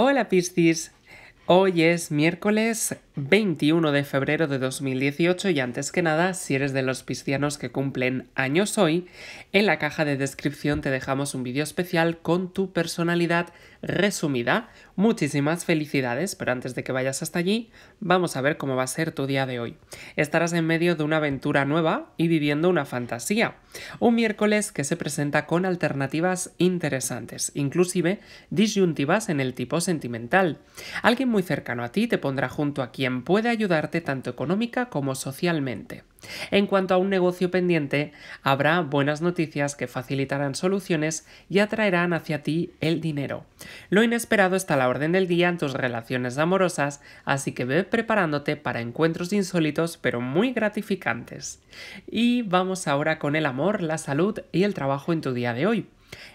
Hola Piscis. Hoy es miércoles 21 de febrero de 2018 y antes que nada, si eres de los piscianos que cumplen años hoy, en la caja de descripción te dejamos un vídeo especial con tu personalidad resumida. Muchísimas felicidades, pero antes de que vayas hasta allí, vamos a ver cómo va a ser tu día de hoy. Estarás en medio de una aventura nueva y viviendo una fantasía. Un miércoles que se presenta con alternativas interesantes, inclusive disyuntivas en el tipo sentimental. Alguien muy cercano a ti, te pondrá junto a quien puede ayudarte tanto económica como socialmente. En cuanto a un negocio pendiente, habrá buenas noticias que facilitarán soluciones y atraerán hacia ti el dinero. Lo inesperado está a la orden del día en tus relaciones amorosas, así que ve preparándote para encuentros insólitos pero muy gratificantes. Y vamos ahora con el amor, la salud y el trabajo en tu día de hoy.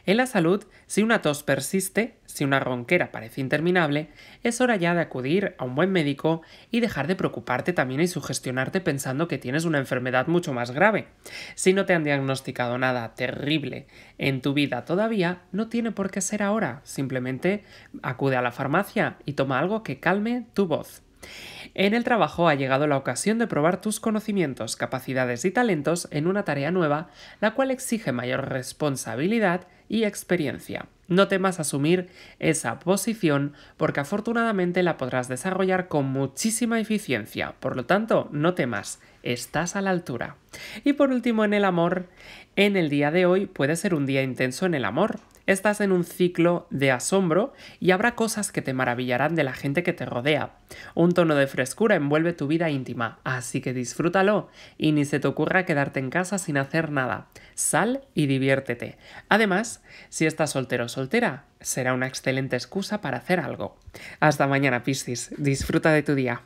En la salud, si una tos persiste, si una ronquera parece interminable, es hora ya de acudir a un buen médico y dejar de preocuparte también y sugestionarte pensando que tienes una enfermedad mucho más grave. Si no te han diagnosticado nada terrible en tu vida todavía, no tiene por qué ser ahora. Simplemente acude a la farmacia y toma algo que calme tu voz. En el trabajo ha llegado la ocasión de probar tus conocimientos, capacidades y talentos en una tarea nueva, la cual exige mayor responsabilidad y experiencia. No temas asumir esa posición porque afortunadamente la podrás desarrollar con muchísima eficiencia. Por lo tanto, no temas estás a la altura. Y por último, en el amor, en el día de hoy puede ser un día intenso en el amor. Estás en un ciclo de asombro y habrá cosas que te maravillarán de la gente que te rodea. Un tono de frescura envuelve tu vida íntima, así que disfrútalo y ni se te ocurra quedarte en casa sin hacer nada. Sal y diviértete. Además, si estás soltero o soltera, será una excelente excusa para hacer algo. Hasta mañana, Piscis. Disfruta de tu día.